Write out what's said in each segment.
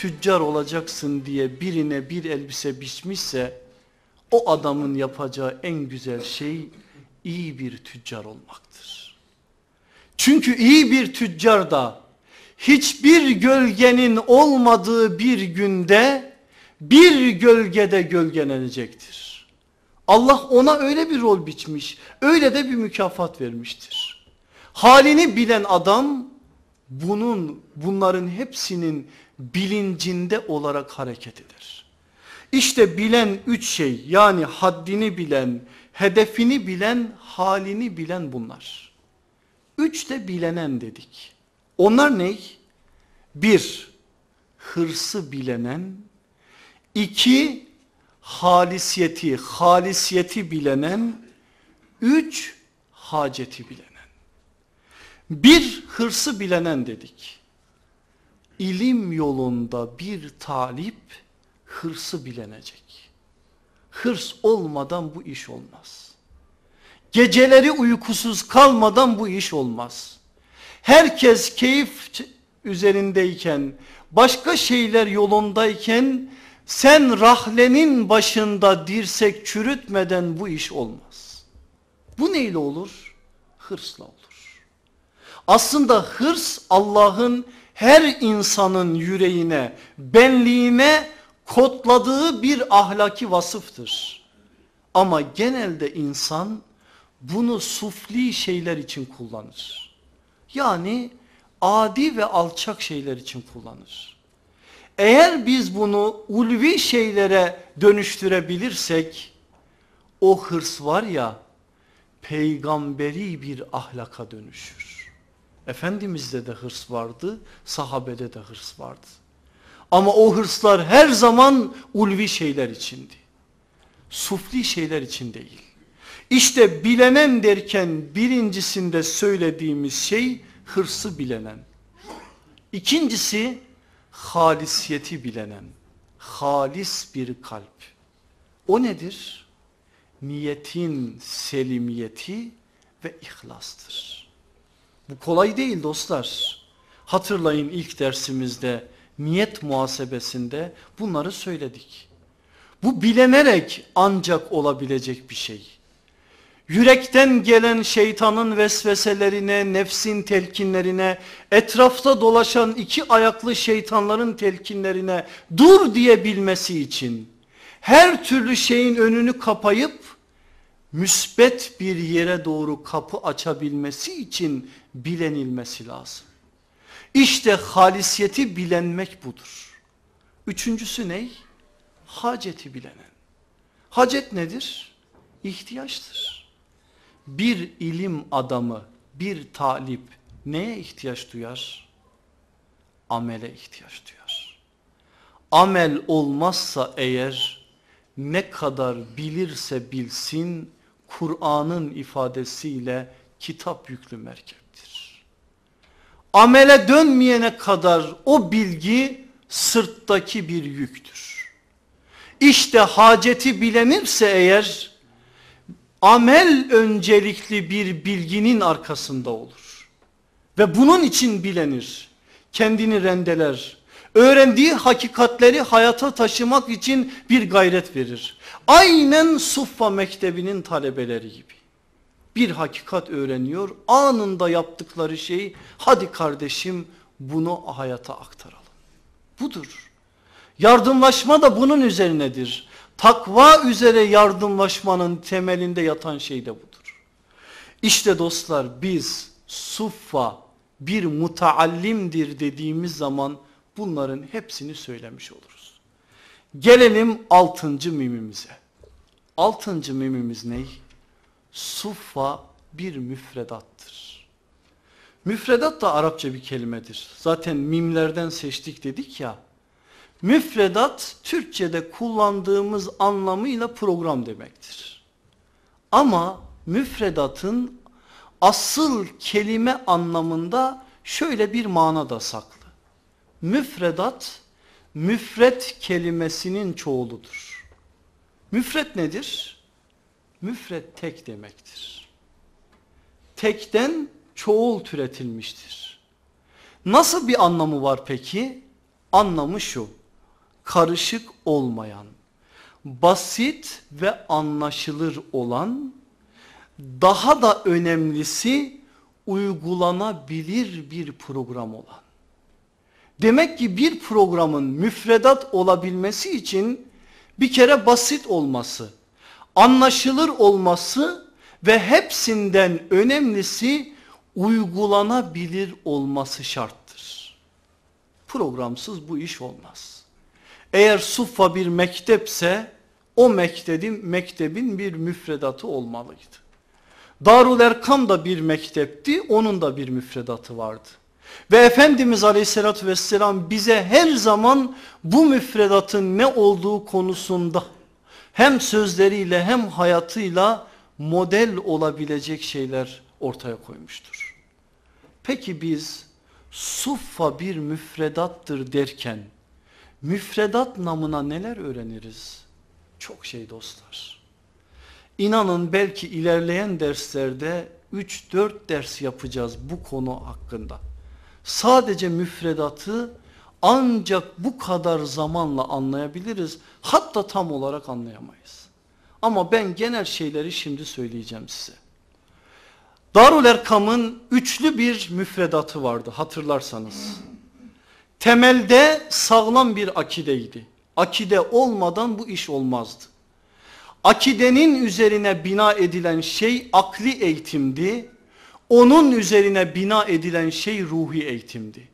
tüccar olacaksın diye birine bir elbise biçmişse o adamın yapacağı en güzel şey iyi bir tüccar olmaktır. Çünkü iyi bir tüccar da hiçbir gölgenin olmadığı bir günde bir gölgede gölgelenecektir. Allah ona öyle bir rol biçmiş, öyle de bir mükafat vermiştir. Halini bilen adam bunun bunların hepsinin bilincinde olarak hareket eder. İşte bilen üç şey yani haddini bilen, hedefini bilen, halini bilen bunlar. Üç de bilenen dedik. Onlar ne? Bir, hırsı bilenen. iki halisiyeti, halisiyeti bilenen. Üç, haceti bilenen. Bir, hırsı bilenen dedik ilim yolunda bir talip hırsı bilenecek. Hırs olmadan bu iş olmaz. Geceleri uykusuz kalmadan bu iş olmaz. Herkes keyif üzerindeyken, başka şeyler yolundayken sen rahlenin başında dirsek çürütmeden bu iş olmaz. Bu neyle olur? Hırsla olur. Aslında hırs Allah'ın her insanın yüreğine, benliğine kodladığı bir ahlaki vasıftır. Ama genelde insan bunu sufli şeyler için kullanır. Yani adi ve alçak şeyler için kullanır. Eğer biz bunu ulvi şeylere dönüştürebilirsek o hırs var ya peygamberi bir ahlaka dönüşür. Efendimiz'de de hırs vardı, sahabede de hırs vardı. Ama o hırslar her zaman ulvi şeyler içindi. Sufli şeyler için değil. İşte bilenen derken birincisinde söylediğimiz şey hırsı bilenen. İkincisi halisiyeti bilenen. Halis bir kalp. O nedir? Niyetin selimiyeti ve ihlastır. Bu kolay değil dostlar. Hatırlayın ilk dersimizde niyet muhasebesinde bunları söyledik. Bu bilenerek ancak olabilecek bir şey. Yürekten gelen şeytanın vesveselerine, nefsin telkinlerine, etrafta dolaşan iki ayaklı şeytanların telkinlerine dur diyebilmesi için her türlü şeyin önünü kapayıp müsbet bir yere doğru kapı açabilmesi için bilenilmesi lazım. İşte halisiyeti bilenmek budur. Üçüncüsü ney? Haceti bilenen. Hacet nedir? İhtiyaçtır. Bir ilim adamı, bir talip neye ihtiyaç duyar? Amele ihtiyaç duyar. Amel olmazsa eğer ne kadar bilirse bilsin Kur'an'ın ifadesiyle kitap yüklü merkeptir. Amele dönmeyene kadar o bilgi sırttaki bir yüktür. İşte haceti bilenirse eğer amel öncelikli bir bilginin arkasında olur. Ve bunun için bilenir. Kendini rendeler öğrendiği hakikatleri hayata taşımak için bir gayret verir. Aynen Suffa Mektebi'nin talebeleri gibi. Bir hakikat öğreniyor anında yaptıkları şey hadi kardeşim bunu hayata aktaralım. Budur. Yardımlaşma da bunun üzerinedir. Takva üzere yardımlaşmanın temelinde yatan şey de budur. İşte dostlar biz Suffa bir mutaallimdir dediğimiz zaman bunların hepsini söylemiş oluruz. Gelelim altıncı mimimize. Altıncı mimimiz ney? Suffa bir müfredattır. Müfredat da Arapça bir kelimedir. Zaten mimlerden seçtik dedik ya. Müfredat Türkçe'de kullandığımız anlamıyla program demektir. Ama müfredatın asıl kelime anlamında şöyle bir mana da saklı müfredat müfret kelimesinin çoğuludur. Müfret nedir? Müfret tek demektir. Tekten çoğul türetilmiştir. Nasıl bir anlamı var peki? Anlamı şu. Karışık olmayan, basit ve anlaşılır olan, daha da önemlisi uygulanabilir bir program olan. Demek ki bir programın müfredat olabilmesi için bir kere basit olması, anlaşılır olması ve hepsinden önemlisi uygulanabilir olması şarttır. Programsız bu iş olmaz. Eğer suffa bir mektepse o mektebin, mektebin bir müfredatı olmalıydı. Darul Erkam da bir mektepti onun da bir müfredatı vardı. Ve Efendimiz Aleyhisselatü vesselam bize her zaman bu müfredatın ne olduğu konusunda hem sözleriyle hem hayatıyla model olabilecek şeyler ortaya koymuştur. Peki biz suffa bir müfredattır derken müfredat namına neler öğreniriz? Çok şey dostlar. İnanın belki ilerleyen derslerde 3-4 ders yapacağız bu konu hakkında. Sadece müfredatı ancak bu kadar zamanla anlayabiliriz. Hatta tam olarak anlayamayız. Ama ben genel şeyleri şimdi söyleyeceğim size. Darul Erkam'ın üçlü bir müfredatı vardı hatırlarsanız. Temelde sağlam bir akideydi. Akide olmadan bu iş olmazdı. Akidenin üzerine bina edilen şey akli eğitimdi. Onun üzerine bina edilen şey ruhi eğitimdi.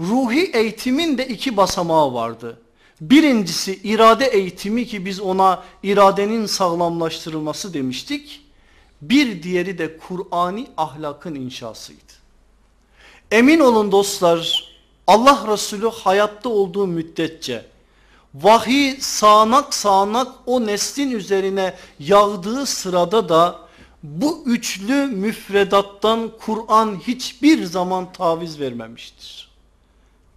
Ruhi eğitimin de iki basamağı vardı. Birincisi irade eğitimi ki biz ona iradenin sağlamlaştırılması demiştik. Bir diğeri de Kur'an'ı ahlakın inşasıydı. Emin olun dostlar Allah Resulü hayatta olduğu müddetçe vahiy sağanak sağanak o neslin üzerine yağdığı sırada da bu üçlü müfredattan Kur'an hiçbir zaman taviz vermemiştir.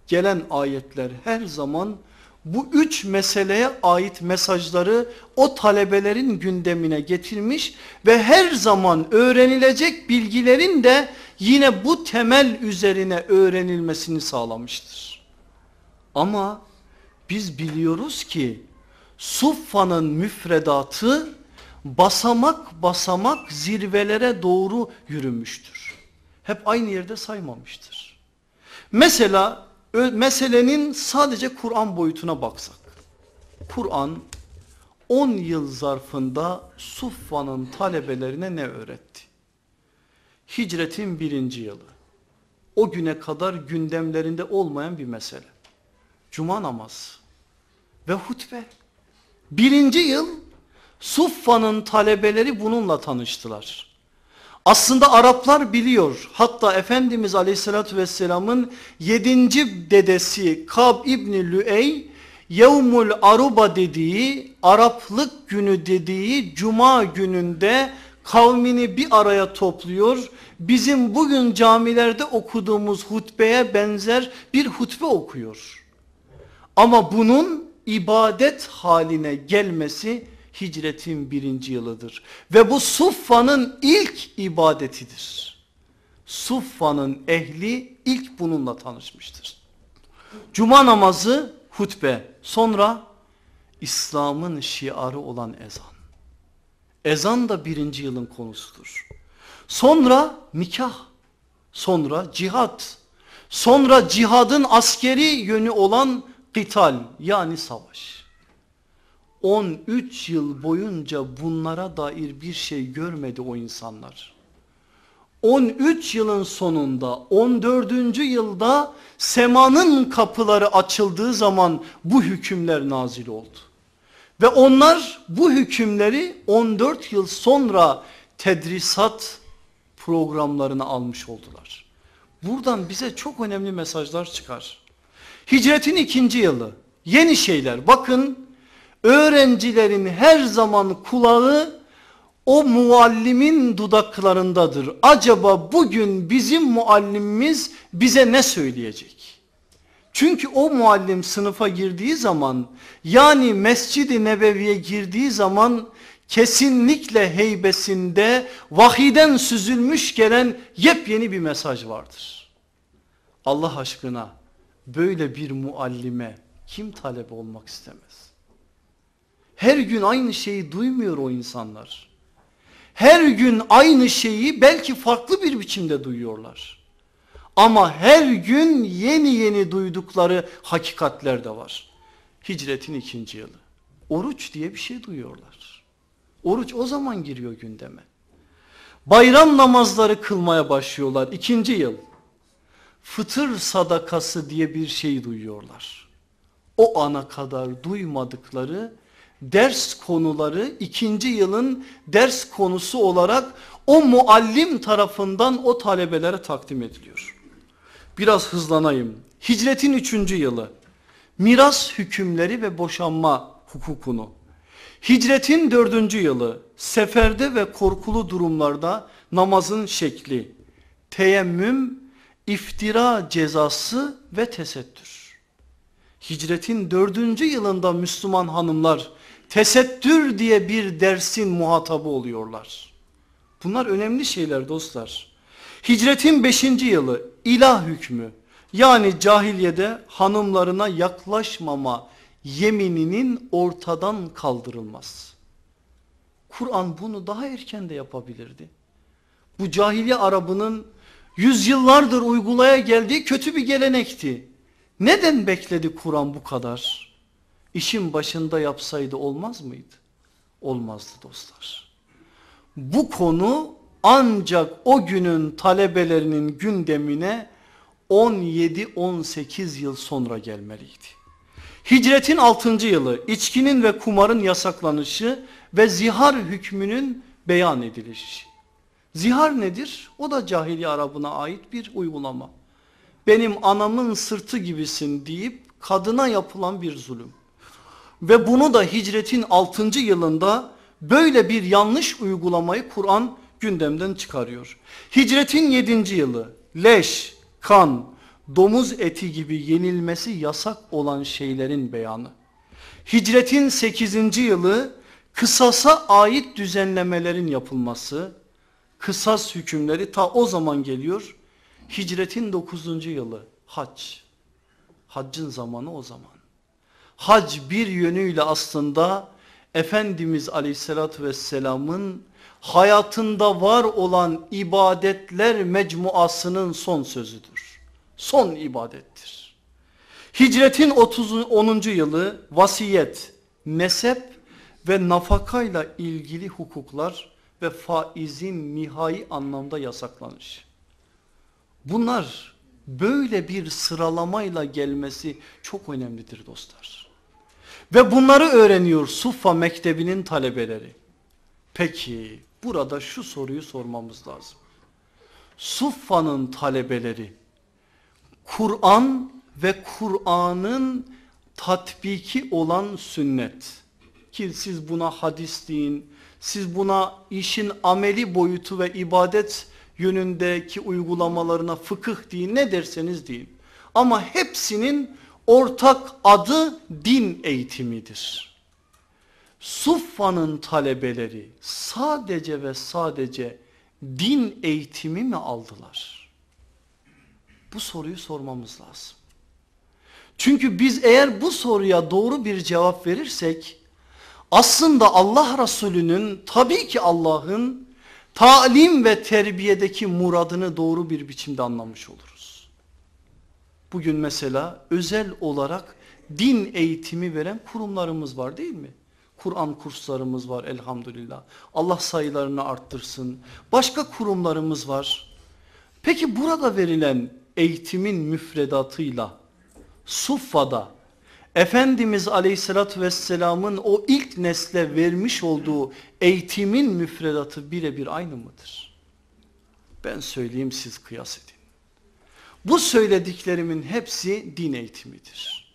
Gelen ayetler her zaman bu üç meseleye ait mesajları o talebelerin gündemine getirmiş ve her zaman öğrenilecek bilgilerin de yine bu temel üzerine öğrenilmesini sağlamıştır. Ama biz biliyoruz ki Suffa'nın müfredatı basamak basamak zirvelere doğru yürümüştür. Hep aynı yerde saymamıştır. Mesela meselenin sadece Kur'an boyutuna baksak. Kur'an 10 yıl zarfında Suffa'nın talebelerine ne öğretti? Hicretin birinci yılı. O güne kadar gündemlerinde olmayan bir mesele. Cuma namazı ve hutbe. Birinci yıl Suffa'nın talebeleri bununla tanıştılar. Aslında Araplar biliyor hatta Efendimiz Aleyhisselatü vesselamın yedinci dedesi Kab İbni Lüey Yevmul Aruba dediği Araplık günü dediği Cuma gününde kavmini bir araya topluyor. Bizim bugün camilerde okuduğumuz hutbeye benzer bir hutbe okuyor. Ama bunun ibadet haline gelmesi hicretin birinci yılıdır. Ve bu Suffa'nın ilk ibadetidir. Suffa'nın ehli ilk bununla tanışmıştır. Cuma namazı hutbe sonra İslam'ın şiarı olan ezan. Ezan da birinci yılın konusudur. Sonra nikah, sonra cihat, sonra cihadın askeri yönü olan kital yani savaş. 13 yıl boyunca bunlara dair bir şey görmedi o insanlar. 13 yılın sonunda 14. yılda semanın kapıları açıldığı zaman bu hükümler nazil oldu. Ve onlar bu hükümleri 14 yıl sonra tedrisat programlarını almış oldular. Buradan bize çok önemli mesajlar çıkar. Hicretin ikinci yılı yeni şeyler bakın öğrencilerin her zaman kulağı o muallimin dudaklarındadır. Acaba bugün bizim muallimimiz bize ne söyleyecek? Çünkü o muallim sınıfa girdiği zaman yani Mescid-i Nebevi'ye girdiği zaman kesinlikle heybesinde vahiden süzülmüş gelen yepyeni bir mesaj vardır. Allah aşkına böyle bir muallime kim talep olmak istemez? Her gün aynı şeyi duymuyor o insanlar. Her gün aynı şeyi belki farklı bir biçimde duyuyorlar. Ama her gün yeni yeni duydukları hakikatler de var. Hicretin ikinci yılı. Oruç diye bir şey duyuyorlar. Oruç o zaman giriyor gündeme. Bayram namazları kılmaya başlıyorlar ikinci yıl. Fıtır sadakası diye bir şey duyuyorlar. O ana kadar duymadıkları ders konuları ikinci yılın ders konusu olarak o muallim tarafından o talebelere takdim ediliyor. Biraz hızlanayım. Hicretin üçüncü yılı miras hükümleri ve boşanma hukukunu. Hicretin dördüncü yılı seferde ve korkulu durumlarda namazın şekli, teyemmüm, iftira cezası ve tesettür. Hicretin dördüncü yılında Müslüman hanımlar tesettür diye bir dersin muhatabı oluyorlar. Bunlar önemli şeyler dostlar. Hicretin 5. yılı ilah hükmü yani cahiliyede hanımlarına yaklaşmama yemininin ortadan kaldırılmaz. Kur'an bunu daha erken de yapabilirdi. Bu cahiliye Arabının yüzyıllardır uygulaya geldiği kötü bir gelenekti. Neden bekledi Kur'an bu kadar? işin başında yapsaydı olmaz mıydı? Olmazdı dostlar. Bu konu ancak o günün talebelerinin gündemine 17-18 yıl sonra gelmeliydi. Hicretin 6. yılı içkinin ve kumarın yasaklanışı ve zihar hükmünün beyan edilişi. Zihar nedir? O da cahiliye Arabına ait bir uygulama. Benim anamın sırtı gibisin deyip kadına yapılan bir zulüm. Ve bunu da hicretin 6. yılında böyle bir yanlış uygulamayı Kur'an gündemden çıkarıyor. Hicretin 7. yılı leş, kan, domuz eti gibi yenilmesi yasak olan şeylerin beyanı. Hicretin 8. yılı kısasa ait düzenlemelerin yapılması, kısas hükümleri ta o zaman geliyor. Hicretin 9. yılı hac, haccın zamanı o zaman. Hac bir yönüyle aslında Efendimiz aleyhissalatü vesselamın hayatında var olan ibadetler mecmuasının son sözüdür. Son ibadettir. Hicretin 30, 10. yılı vasiyet, mezhep ve nafakayla ilgili hukuklar ve faizin nihai anlamda yasaklanış. Bunlar böyle bir sıralamayla gelmesi çok önemlidir dostlar. Ve bunları öğreniyor Suffa Mektebi'nin talebeleri. Peki burada şu soruyu sormamız lazım. Suffa'nın talebeleri Kur'an ve Kur'an'ın tatbiki olan sünnet ki siz buna hadis deyin, siz buna işin ameli boyutu ve ibadet yönündeki uygulamalarına fıkıh deyin ne derseniz deyin. Ama hepsinin ortak adı din eğitimidir. Suffa'nın talebeleri sadece ve sadece din eğitimi mi aldılar? Bu soruyu sormamız lazım. Çünkü biz eğer bu soruya doğru bir cevap verirsek aslında Allah Resulü'nün tabii ki Allah'ın talim ve terbiyedeki muradını doğru bir biçimde anlamış olur. Bugün mesela özel olarak din eğitimi veren kurumlarımız var değil mi? Kur'an kurslarımız var elhamdülillah. Allah sayılarını arttırsın. Başka kurumlarımız var. Peki burada verilen eğitimin müfredatıyla Suffa'da Efendimiz aleyhissalatü vesselamın o ilk nesle vermiş olduğu eğitimin müfredatı birebir aynı mıdır? Ben söyleyeyim siz kıyas edin. Bu söylediklerimin hepsi din eğitimidir.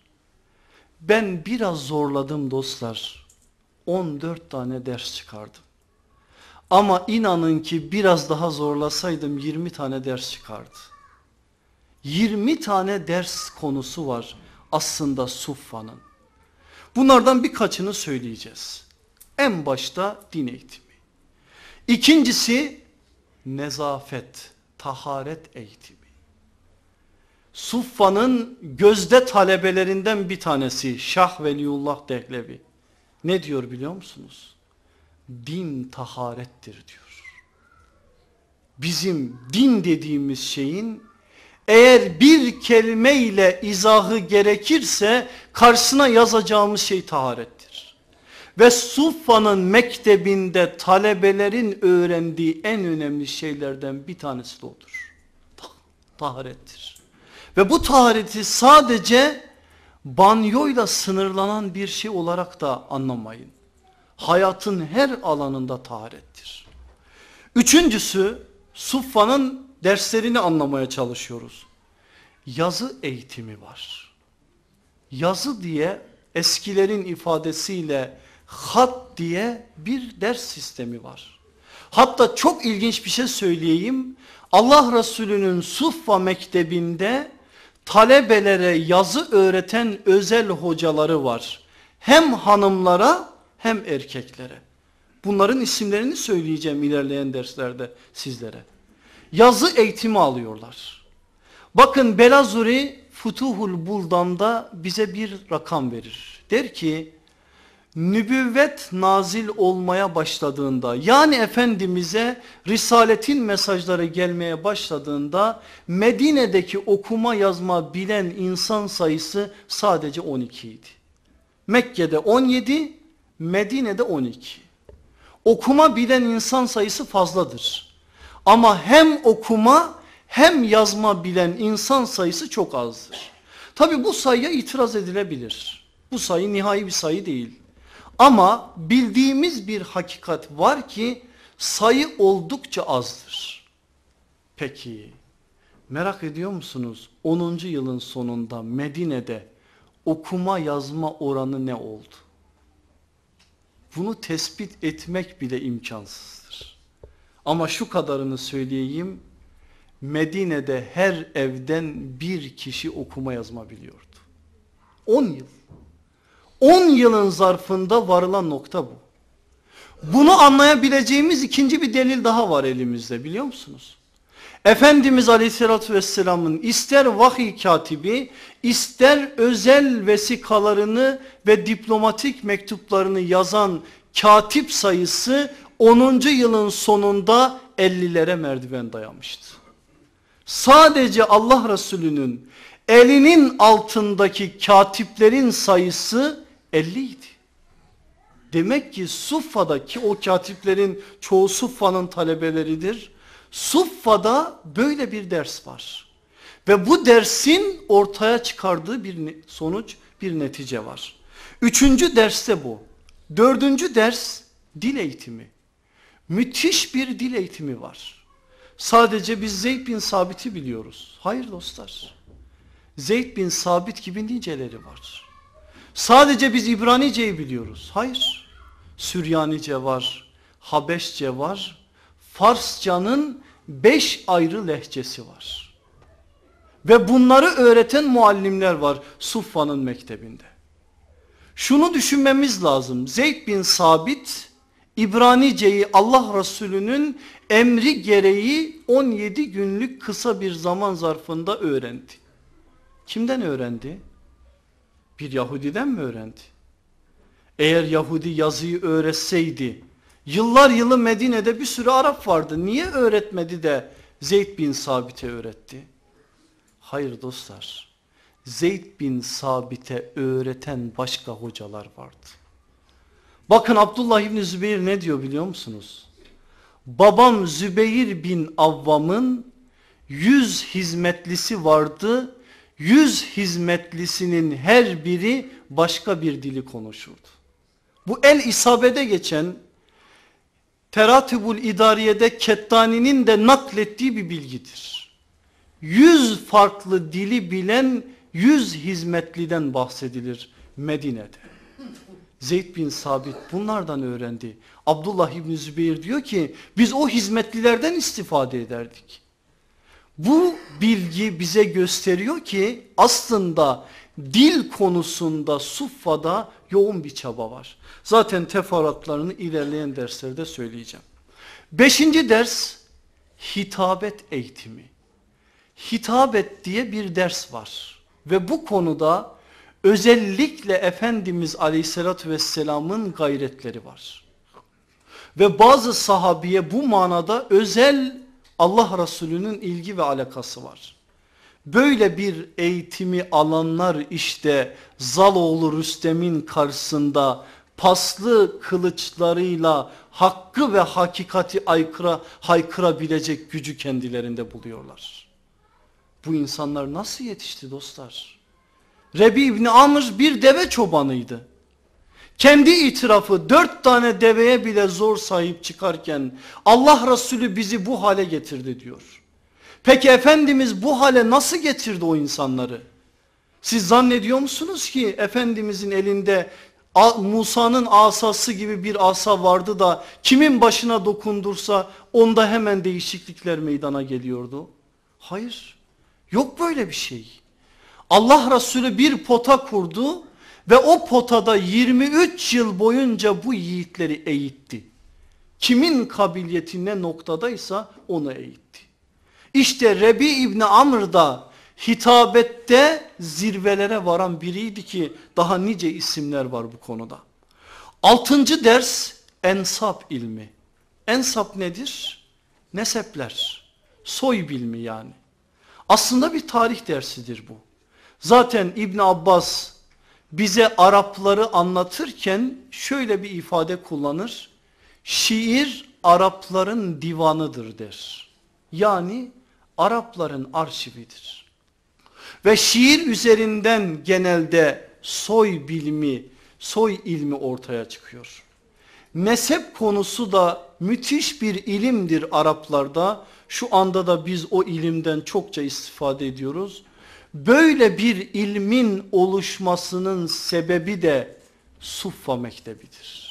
Ben biraz zorladım dostlar. 14 tane ders çıkardım. Ama inanın ki biraz daha zorlasaydım 20 tane ders çıkardı. 20 tane ders konusu var aslında Suffa'nın. Bunlardan birkaçını söyleyeceğiz. En başta din eğitimi. İkincisi nezafet, taharet eğitimi. Suffa'nın gözde talebelerinden bir tanesi Şah Veliullah Dehlevi. Ne diyor biliyor musunuz? Din taharettir diyor. Bizim din dediğimiz şeyin eğer bir kelimeyle izahı gerekirse karşısına yazacağımız şey taharettir. Ve Suffa'nın mektebinde talebelerin öğrendiği en önemli şeylerden bir tanesi de odur. Taharettir. Ve bu tahareti sadece banyoyla sınırlanan bir şey olarak da anlamayın. Hayatın her alanında taharettir. Üçüncüsü suffanın derslerini anlamaya çalışıyoruz. Yazı eğitimi var. Yazı diye eskilerin ifadesiyle hat diye bir ders sistemi var. Hatta çok ilginç bir şey söyleyeyim. Allah Resulü'nün Suffa mektebinde talebelere yazı öğreten özel hocaları var. Hem hanımlara hem erkeklere. Bunların isimlerini söyleyeceğim ilerleyen derslerde sizlere. Yazı eğitimi alıyorlar. Bakın Belazuri Futuhul Buldan'da bize bir rakam verir. Der ki nübüvvet nazil olmaya başladığında yani Efendimiz'e risaletin mesajları gelmeye başladığında Medine'deki okuma yazma bilen insan sayısı sadece 12 idi. Mekke'de 17, Medine'de 12. Okuma bilen insan sayısı fazladır. Ama hem okuma hem yazma bilen insan sayısı çok azdır. Tabi bu sayıya itiraz edilebilir. Bu sayı nihai bir sayı değil. Ama bildiğimiz bir hakikat var ki sayı oldukça azdır. Peki merak ediyor musunuz 10. yılın sonunda Medine'de okuma yazma oranı ne oldu? Bunu tespit etmek bile imkansızdır. Ama şu kadarını söyleyeyim Medine'de her evden bir kişi okuma yazma biliyordu. 10 yıl. 10 yılın zarfında varılan nokta bu. Bunu anlayabileceğimiz ikinci bir delil daha var elimizde biliyor musunuz? Efendimiz Aleyhisselatü Vesselam'ın ister vahiy katibi ister özel vesikalarını ve diplomatik mektuplarını yazan katip sayısı 10. yılın sonunda 50'lere merdiven dayamıştı. Sadece Allah Resulü'nün elinin altındaki katiplerin sayısı 50 idi. Demek ki Suffa'daki o katiplerin çoğu Suffa'nın talebeleridir. Suffa'da böyle bir ders var. Ve bu dersin ortaya çıkardığı bir sonuç, bir netice var. Üçüncü ders de bu. Dördüncü ders dil eğitimi. Müthiş bir dil eğitimi var. Sadece biz Zeyd bin Sabit'i biliyoruz. Hayır dostlar. Zeyd bin Sabit gibi niceleri var. Sadece biz İbranice'yi biliyoruz. Hayır. Süryanice var, Habeşçe var, Farsçanın beş ayrı lehçesi var. Ve bunları öğreten muallimler var Suffa'nın mektebinde. Şunu düşünmemiz lazım. Zeyd bin Sabit İbranice'yi Allah Resulü'nün emri gereği 17 günlük kısa bir zaman zarfında öğrendi. Kimden öğrendi? Bir Yahudi'den mi öğrendi? Eğer Yahudi yazıyı öğretseydi yıllar yılı Medine'de bir sürü Arap vardı. Niye öğretmedi de Zeyd bin Sabit'e öğretti? Hayır dostlar Zeyd bin Sabit'e öğreten başka hocalar vardı. Bakın Abdullah İbni Zübeyir ne diyor biliyor musunuz? Babam Zübeyir bin Avvam'ın yüz hizmetlisi vardı yüz hizmetlisinin her biri başka bir dili konuşurdu. Bu el isabede geçen Teratibul İdariye'de Kettani'nin de naklettiği bir bilgidir. Yüz farklı dili bilen yüz hizmetliden bahsedilir Medine'de. Zeyd bin Sabit bunlardan öğrendi. Abdullah İbni Zübeyir diyor ki biz o hizmetlilerden istifade ederdik. Bu bilgi bize gösteriyor ki aslında dil konusunda suffada yoğun bir çaba var. Zaten teferruatlarını ilerleyen derslerde söyleyeceğim. Beşinci ders hitabet eğitimi. Hitabet diye bir ders var ve bu konuda özellikle Efendimiz Aleyhisselatü vesselamın gayretleri var. Ve bazı sahabiye bu manada özel Allah Resulü'nün ilgi ve alakası var. Böyle bir eğitimi alanlar işte Zaloğlu Rüstem'in karşısında paslı kılıçlarıyla hakkı ve hakikati aykıra, haykırabilecek gücü kendilerinde buluyorlar. Bu insanlar nasıl yetişti dostlar? Rebi İbni Amr bir deve çobanıydı. Kendi itirafı dört tane deveye bile zor sahip çıkarken Allah Resulü bizi bu hale getirdi diyor. Peki Efendimiz bu hale nasıl getirdi o insanları? Siz zannediyor musunuz ki Efendimizin elinde Musa'nın asası gibi bir asa vardı da kimin başına dokundursa onda hemen değişiklikler meydana geliyordu? Hayır yok böyle bir şey. Allah Resulü bir pota kurdu ve o potada 23 yıl boyunca bu yiğitleri eğitti. Kimin kabiliyetine noktadaysa onu eğitti. İşte Rebi İbni Amr da hitabette zirvelere varan biriydi ki daha nice isimler var bu konuda. Altıncı ders ensap ilmi. Ensap nedir? Nesepler, soy bilmi yani. Aslında bir tarih dersidir bu. Zaten İbn Abbas bize Arapları anlatırken şöyle bir ifade kullanır. Şiir Arapların divanıdır der. Yani Arapların arşividir. Ve şiir üzerinden genelde soy bilimi, soy ilmi ortaya çıkıyor. Nesep konusu da müthiş bir ilimdir Araplarda. Şu anda da biz o ilimden çokça istifade ediyoruz. Böyle bir ilmin oluşmasının sebebi de Suffa Mektebi'dir.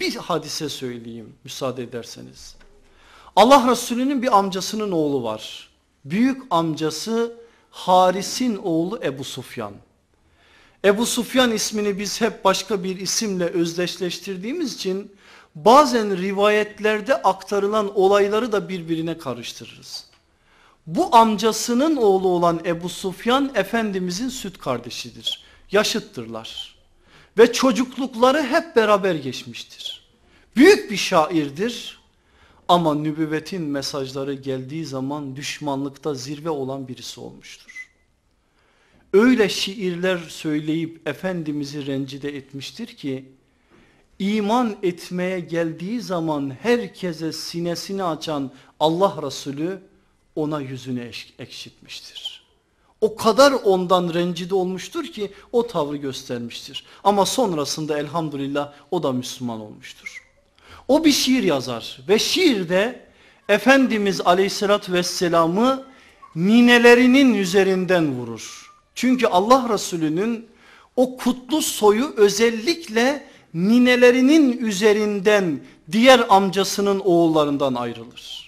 Bir hadise söyleyeyim müsaade ederseniz. Allah Resulü'nün bir amcasının oğlu var. Büyük amcası Haris'in oğlu Ebu Sufyan. Ebu Sufyan ismini biz hep başka bir isimle özdeşleştirdiğimiz için bazen rivayetlerde aktarılan olayları da birbirine karıştırırız. Bu amcasının oğlu olan Ebu Sufyan Efendimizin süt kardeşidir. Yaşıttırlar ve çocuklukları hep beraber geçmiştir. Büyük bir şairdir ama nübüvvetin mesajları geldiği zaman düşmanlıkta zirve olan birisi olmuştur. Öyle şiirler söyleyip Efendimiz'i rencide etmiştir ki iman etmeye geldiği zaman herkese sinesini açan Allah Resulü ona yüzünü ekşitmiştir. O kadar ondan rencide olmuştur ki o tavrı göstermiştir. Ama sonrasında elhamdülillah o da Müslüman olmuştur. O bir şiir yazar ve şiirde Efendimiz aleyhissalatü vesselamı ninelerinin üzerinden vurur. Çünkü Allah Resulü'nün o kutlu soyu özellikle ninelerinin üzerinden diğer amcasının oğullarından ayrılır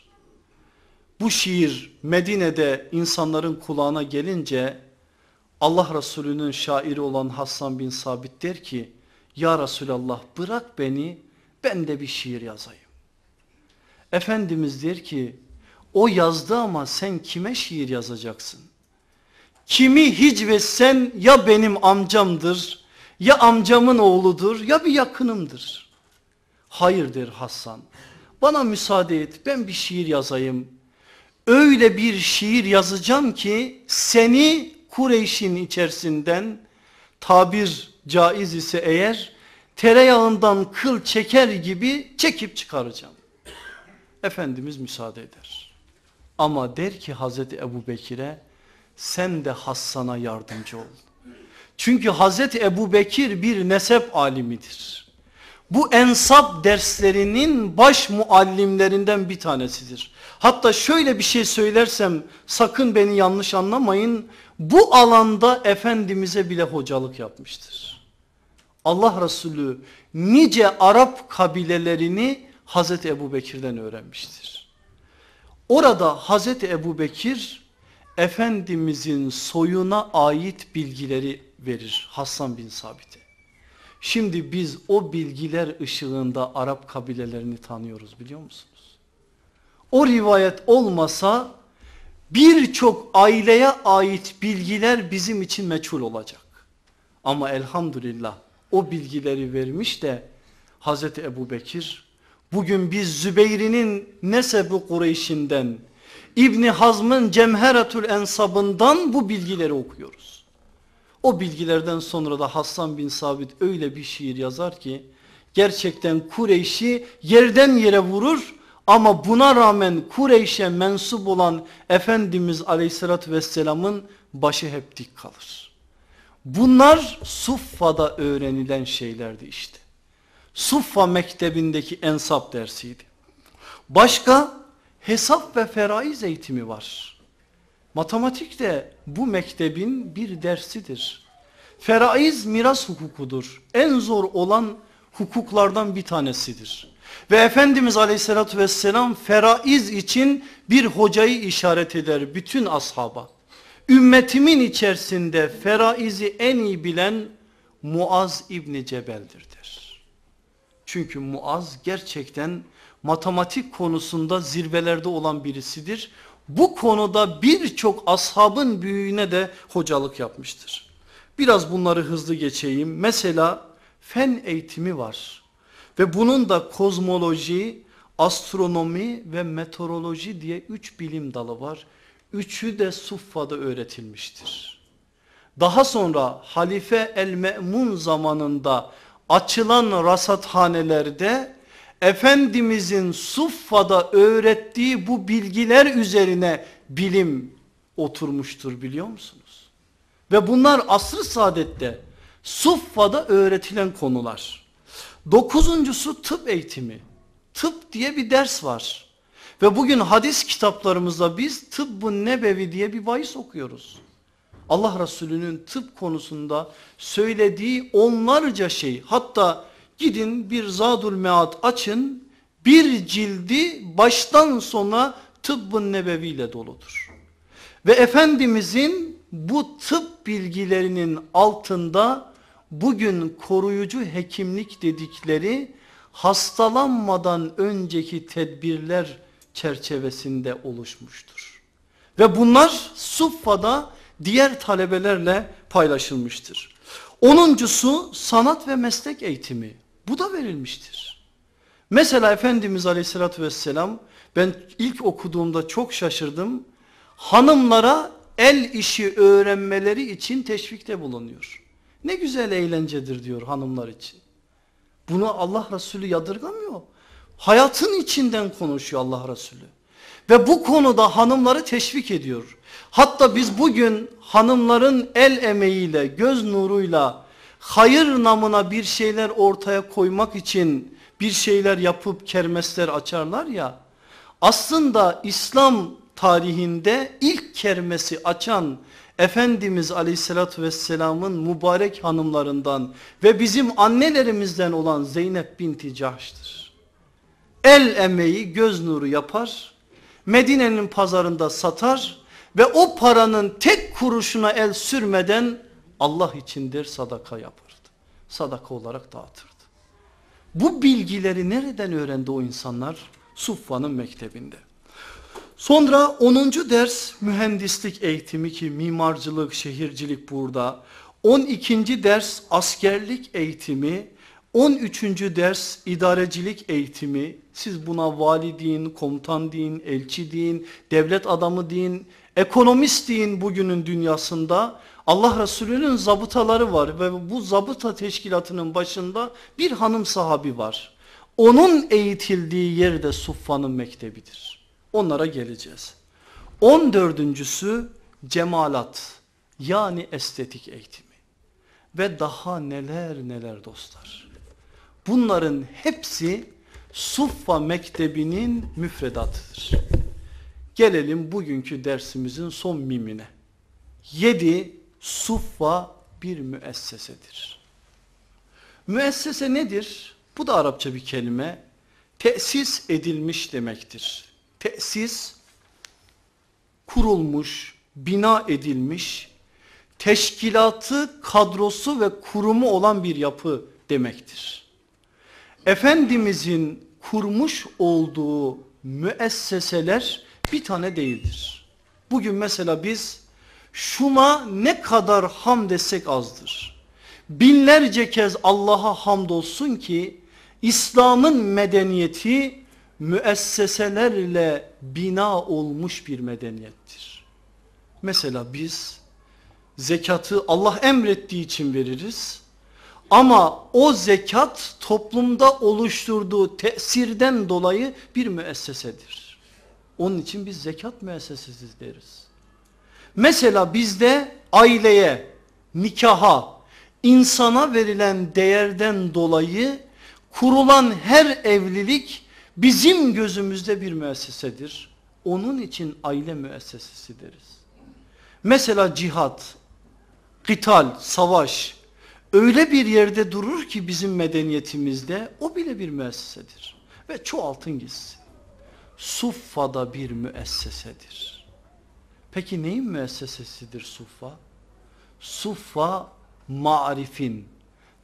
bu şiir Medine'de insanların kulağına gelince Allah Resulü'nün şairi olan Hasan bin Sabit der ki ya Resulallah bırak beni ben de bir şiir yazayım. Efendimiz der ki o yazdı ama sen kime şiir yazacaksın? Kimi hicvetsen ya benim amcamdır ya amcamın oğludur ya bir yakınımdır. Hayırdır Hasan bana müsaade et ben bir şiir yazayım öyle bir şiir yazacağım ki seni Kureyş'in içerisinden tabir caiz ise eğer tereyağından kıl çeker gibi çekip çıkaracağım. Efendimiz müsaade eder. Ama der ki Hazreti Ebu Bekir'e sen de Hassan'a yardımcı ol. Çünkü Hazreti Ebu Bekir bir nesep alimidir bu ensap derslerinin baş muallimlerinden bir tanesidir. Hatta şöyle bir şey söylersem sakın beni yanlış anlamayın. Bu alanda Efendimiz'e bile hocalık yapmıştır. Allah Resulü nice Arap kabilelerini Hazreti Ebu Bekir'den öğrenmiştir. Orada Hazreti Ebu Bekir Efendimizin soyuna ait bilgileri verir Hasan bin Sabit. Şimdi biz o bilgiler ışığında Arap kabilelerini tanıyoruz biliyor musunuz? O rivayet olmasa birçok aileye ait bilgiler bizim için meçhul olacak. Ama elhamdülillah o bilgileri vermiş de Hazreti Ebu Bekir bugün biz Zübeyir'inin Nesebi Kureyş'inden İbni Hazm'ın Cemheretül Ensab'ından bu bilgileri okuyoruz. O bilgilerden sonra da Hasan bin Sabit öyle bir şiir yazar ki gerçekten Kureyş'i yerden yere vurur ama buna rağmen Kureyş'e mensup olan Efendimiz aleyhissalatü vesselamın başı hep dik kalır. Bunlar Suffa'da öğrenilen şeylerdi işte. Suffa mektebindeki ensap dersiydi. Başka hesap ve feraiz eğitimi var. Matematik de bu mektebin bir dersidir. Feraiz miras hukukudur. En zor olan hukuklardan bir tanesidir. Ve Efendimiz aleyhissalatü vesselam feraiz için bir hocayı işaret eder bütün ashaba. Ümmetimin içerisinde feraizi en iyi bilen Muaz İbni Cebel'dir der. Çünkü Muaz gerçekten matematik konusunda zirvelerde olan birisidir bu konuda birçok ashabın büyüğüne de hocalık yapmıştır. Biraz bunları hızlı geçeyim. Mesela fen eğitimi var ve bunun da kozmoloji, astronomi ve meteoroloji diye üç bilim dalı var. Üçü de Suffa'da öğretilmiştir. Daha sonra Halife el-Me'mun zamanında açılan rasathanelerde Efendimizin Suffa'da öğrettiği bu bilgiler üzerine bilim oturmuştur biliyor musunuz? Ve bunlar asr-ı saadette Suffa'da öğretilen konular. Dokuzuncusu tıp eğitimi. Tıp diye bir ders var. Ve bugün hadis kitaplarımızda biz tıbbın nebevi diye bir bahis okuyoruz. Allah Resulü'nün tıp konusunda söylediği onlarca şey hatta Gidin bir Zadul Mead açın. Bir cildi baştan sona tıbbın nebeviyle doludur. Ve Efendimizin bu tıp bilgilerinin altında bugün koruyucu hekimlik dedikleri hastalanmadan önceki tedbirler çerçevesinde oluşmuştur. Ve bunlar Suffa'da diğer talebelerle paylaşılmıştır. Onuncusu sanat ve meslek eğitimi. Bu da verilmiştir. Mesela Efendimiz aleyhissalatü vesselam ben ilk okuduğumda çok şaşırdım. Hanımlara el işi öğrenmeleri için teşvikte bulunuyor. Ne güzel eğlencedir diyor hanımlar için. Bunu Allah Resulü yadırgamıyor. Hayatın içinden konuşuyor Allah Resulü. Ve bu konuda hanımları teşvik ediyor. Hatta biz bugün hanımların el emeğiyle, göz nuruyla, hayır namına bir şeyler ortaya koymak için bir şeyler yapıp kermesler açarlar ya. Aslında İslam tarihinde ilk kermesi açan Efendimiz aleyhissalatü vesselamın mübarek hanımlarından ve bizim annelerimizden olan Zeynep binti Cahş'tır. El emeği göz nuru yapar, Medine'nin pazarında satar ve o paranın tek kuruşuna el sürmeden Allah içindir sadaka yapardı. Sadaka olarak dağıtırdı. Bu bilgileri nereden öğrendi o insanlar? Suffa'nın mektebinde. Sonra 10. ders mühendislik eğitimi ki mimarcılık, şehircilik burada. 12. ders askerlik eğitimi. 13. ders idarecilik eğitimi. Siz buna vali deyin, komutan deyin, elçi deyin, devlet adamı deyin, Ekonomistliğin bugünün dünyasında Allah Resulü'nün zabıtaları var ve bu zabıta teşkilatının başında bir hanım sahabi var. Onun eğitildiği yerde de Suffa'nın mektebidir. Onlara geleceğiz. On dördüncüsü cemalat yani estetik eğitimi ve daha neler neler dostlar. Bunların hepsi Suffa mektebinin müfredatıdır. Gelelim bugünkü dersimizin son mimine. Yedi suffa bir müessesedir. Müessese nedir? Bu da Arapça bir kelime. Tesis edilmiş demektir. Tesis kurulmuş, bina edilmiş, teşkilatı, kadrosu ve kurumu olan bir yapı demektir. Efendimizin kurmuş olduğu müesseseler bir tane değildir. Bugün mesela biz şuna ne kadar ham desek azdır. Binlerce kez Allah'a hamdolsun ki İslam'ın medeniyeti müesseselerle bina olmuş bir medeniyettir. Mesela biz zekatı Allah emrettiği için veririz. Ama o zekat toplumda oluşturduğu tesirden dolayı bir müessesedir. Onun için biz zekat müessesesiz deriz. Mesela bizde aileye, nikaha, insana verilen değerden dolayı kurulan her evlilik bizim gözümüzde bir müessesedir. Onun için aile müessesesi deriz. Mesela cihat, kıtal, savaş öyle bir yerde durur ki bizim medeniyetimizde o bile bir müessesedir. Ve çoğaltın gitsin. Suffa'da bir müessesedir. Peki neyin müessesesidir Suffa? Suffa marifin,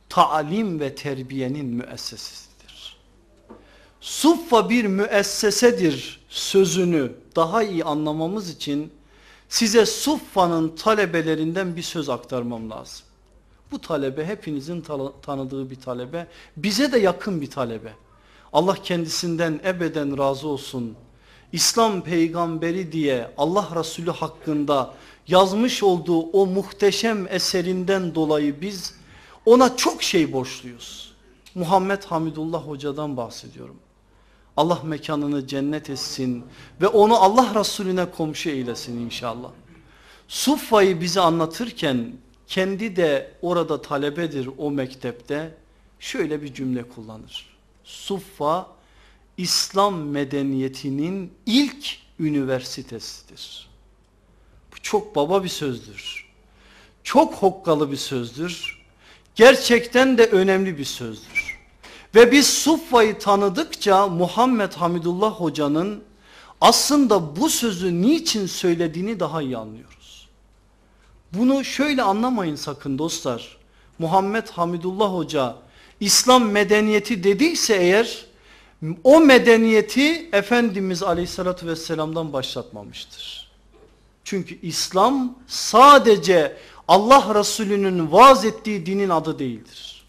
talim ve terbiyenin müessesesidir. Suffa bir müessesedir sözünü daha iyi anlamamız için size Suffa'nın talebelerinden bir söz aktarmam lazım. Bu talebe hepinizin tanıdığı bir talebe, bize de yakın bir talebe. Allah kendisinden ebeden razı olsun. İslam peygamberi diye Allah Resulü hakkında yazmış olduğu o muhteşem eserinden dolayı biz ona çok şey borçluyuz. Muhammed Hamidullah Hoca'dan bahsediyorum. Allah mekanını cennet etsin ve onu Allah Resulüne komşu eylesin inşallah. Suffa'yı bize anlatırken kendi de orada talebedir o mektepte şöyle bir cümle kullanır. Suffa İslam medeniyetinin ilk üniversitesidir. Bu çok baba bir sözdür. Çok hokkalı bir sözdür. Gerçekten de önemli bir sözdür. Ve biz Suffa'yı tanıdıkça Muhammed Hamidullah Hoca'nın aslında bu sözü niçin söylediğini daha iyi anlıyoruz. Bunu şöyle anlamayın sakın dostlar. Muhammed Hamidullah Hoca İslam medeniyeti dediyse eğer o medeniyeti Efendimiz aleyhissalatü vesselam'dan başlatmamıştır. Çünkü İslam sadece Allah Resulü'nün vaaz ettiği dinin adı değildir.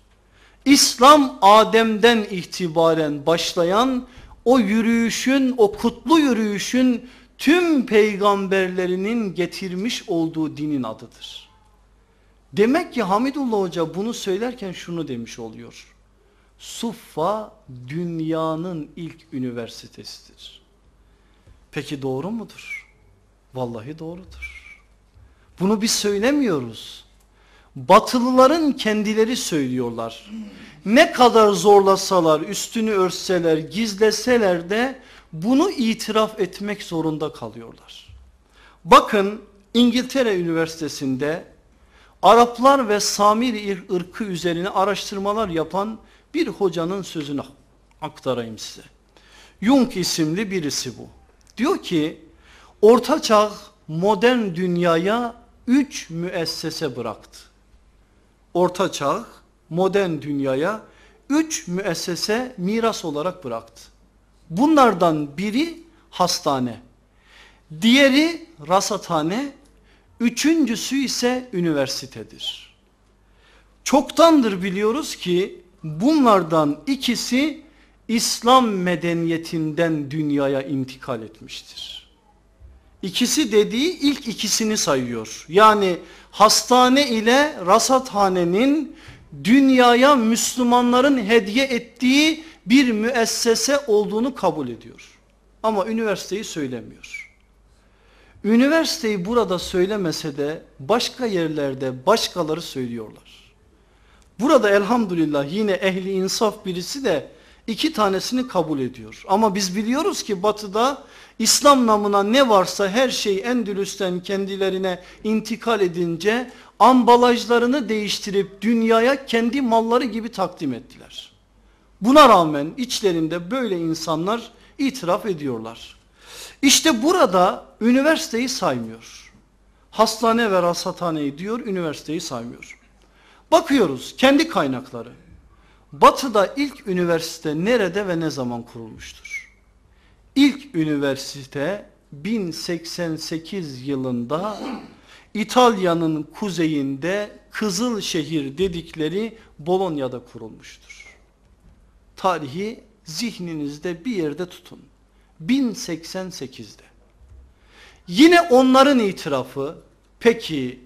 İslam Adem'den itibaren başlayan o yürüyüşün o kutlu yürüyüşün tüm peygamberlerinin getirmiş olduğu dinin adıdır. Demek ki Hamidullah Hoca bunu söylerken şunu demiş oluyor. Suffa dünyanın ilk üniversitesidir. Peki doğru mudur? Vallahi doğrudur. Bunu biz söylemiyoruz. Batılıların kendileri söylüyorlar. Ne kadar zorlasalar, üstünü örseler, gizleseler de bunu itiraf etmek zorunda kalıyorlar. Bakın İngiltere Üniversitesi'nde Araplar ve Samiri ırkı üzerine araştırmalar yapan bir hocanın sözünü aktarayım size. Jung isimli birisi bu. Diyor ki Ortaçağ modern dünyaya üç müessese bıraktı. Ortaçağ modern dünyaya üç müessese miras olarak bıraktı. Bunlardan biri hastane, diğeri rasathane, Üçüncüsü ise üniversitedir. Çoktandır biliyoruz ki bunlardan ikisi İslam medeniyetinden dünyaya intikal etmiştir. İkisi dediği ilk ikisini sayıyor. Yani hastane ile rasathanenin dünyaya Müslümanların hediye ettiği bir müessese olduğunu kabul ediyor. Ama üniversiteyi söylemiyor. Üniversiteyi burada söylemese de başka yerlerde başkaları söylüyorlar. Burada elhamdülillah yine ehli insaf birisi de iki tanesini kabul ediyor. Ama biz biliyoruz ki batıda İslam namına ne varsa her şey Endülüs'ten kendilerine intikal edince ambalajlarını değiştirip dünyaya kendi malları gibi takdim ettiler. Buna rağmen içlerinde böyle insanlar itiraf ediyorlar. İşte burada üniversiteyi saymıyor. Hastane ve rasathaneyi diyor, üniversiteyi saymıyor. Bakıyoruz kendi kaynakları. Batı'da ilk üniversite nerede ve ne zaman kurulmuştur? İlk üniversite 1088 yılında İtalya'nın kuzeyinde Kızılşehir dedikleri Bolonya'da kurulmuştur. Tarihi zihninizde bir yerde tutun. 1088'de. Yine onların itirafı peki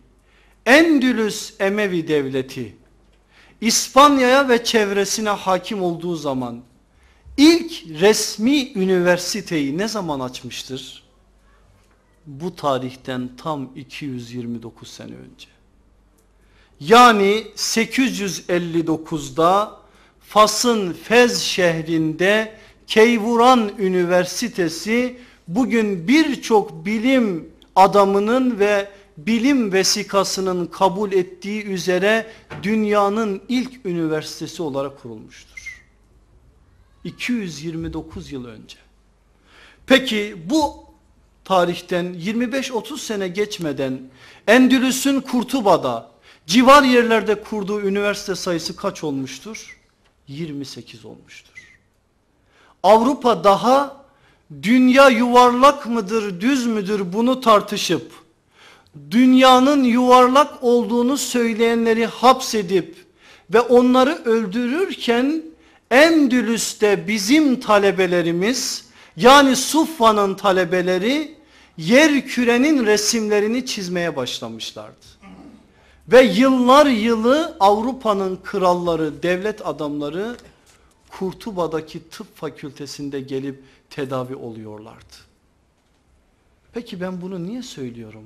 Endülüs Emevi Devleti İspanya'ya ve çevresine hakim olduğu zaman ilk resmi üniversiteyi ne zaman açmıştır? Bu tarihten tam 229 sene önce. Yani 859'da Fas'ın Fez şehrinde Keyvuran Üniversitesi bugün birçok bilim adamının ve bilim vesikasının kabul ettiği üzere dünyanın ilk üniversitesi olarak kurulmuştur. 229 yıl önce. Peki bu tarihten 25-30 sene geçmeden Endülüs'ün Kurtuba'da civar yerlerde kurduğu üniversite sayısı kaç olmuştur? 28 olmuştur. Avrupa daha dünya yuvarlak mıdır düz müdür bunu tartışıp dünyanın yuvarlak olduğunu söyleyenleri hapsedip ve onları öldürürken Endülüs'te bizim talebelerimiz yani Suffa'nın talebeleri yer kürenin resimlerini çizmeye başlamışlardı. Ve yıllar yılı Avrupa'nın kralları, devlet adamları Kurtuba'daki tıp fakültesinde gelip tedavi oluyorlardı. Peki ben bunu niye söylüyorum?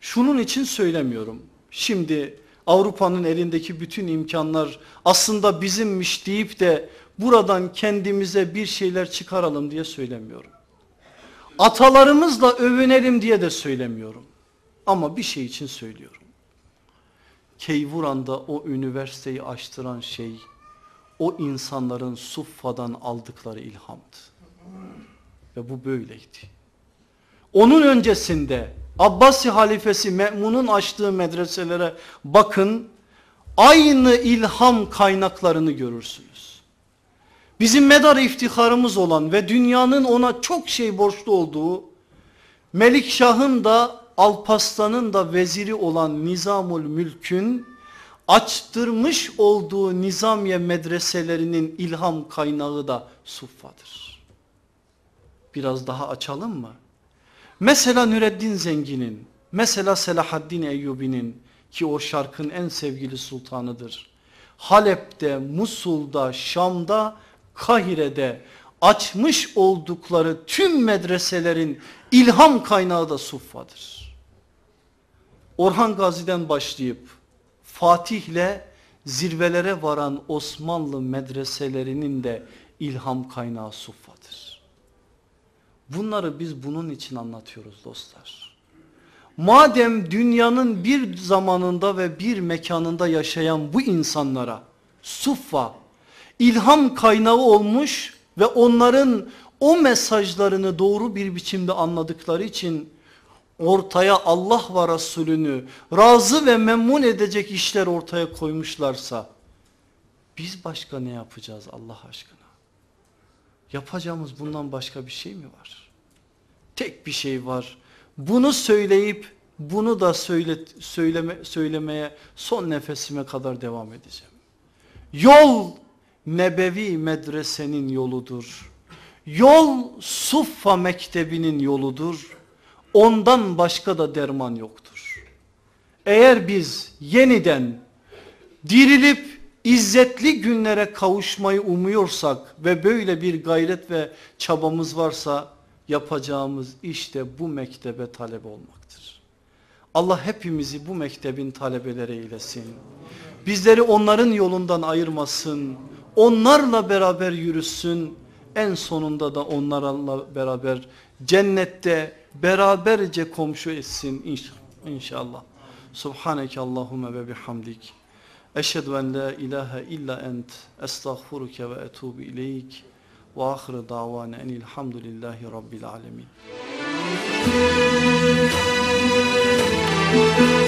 Şunun için söylemiyorum. Şimdi Avrupa'nın elindeki bütün imkanlar aslında bizimmiş deyip de buradan kendimize bir şeyler çıkaralım diye söylemiyorum. Atalarımızla övünelim diye de söylemiyorum. Ama bir şey için söylüyorum. Keyvuran'da o üniversiteyi açtıran şey o insanların suffadan aldıkları ilhamdı. Ve bu böyleydi. Onun öncesinde Abbasi halifesi Me'mun'un açtığı medreselere bakın aynı ilham kaynaklarını görürsünüz. Bizim medar iftiharımız olan ve dünyanın ona çok şey borçlu olduğu Melikşah'ın da Alparslan'ın da veziri olan Nizamül Mülk'ün açtırmış olduğu nizamiye medreselerinin ilham kaynağı da suffadır. Biraz daha açalım mı? Mesela Nureddin Zengin'in, mesela Selahaddin Eyyubi'nin ki o şarkın en sevgili sultanıdır. Halep'te, Musul'da, Şam'da, Kahire'de açmış oldukları tüm medreselerin ilham kaynağı da suffadır. Orhan Gazi'den başlayıp Fatih'le zirvelere varan Osmanlı medreselerinin de ilham kaynağı Suffa'dır. Bunları biz bunun için anlatıyoruz dostlar. Madem dünyanın bir zamanında ve bir mekanında yaşayan bu insanlara Suffa ilham kaynağı olmuş ve onların o mesajlarını doğru bir biçimde anladıkları için ortaya Allah ve Resulünü razı ve memnun edecek işler ortaya koymuşlarsa biz başka ne yapacağız Allah aşkına? Yapacağımız bundan başka bir şey mi var? Tek bir şey var. Bunu söyleyip bunu da söyle, söyleme, söylemeye son nefesime kadar devam edeceğim. Yol nebevi medresenin yoludur. Yol Suffa mektebinin yoludur ondan başka da derman yoktur. Eğer biz yeniden dirilip izzetli günlere kavuşmayı umuyorsak ve böyle bir gayret ve çabamız varsa yapacağımız işte bu mektebe talep olmaktır. Allah hepimizi bu mektebin talebeleri eylesin. Bizleri onların yolundan ayırmasın. Onlarla beraber yürüsün. En sonunda da onlarla beraber cennette beraberce komşu etsin inşallah. Subhaneke Allahümme ve bihamdik. Eşhedü en la ilahe illa ent estağfuruke ve etubu ileyk ve ahire davane enilhamdülillahi rabbil alemin. Müzik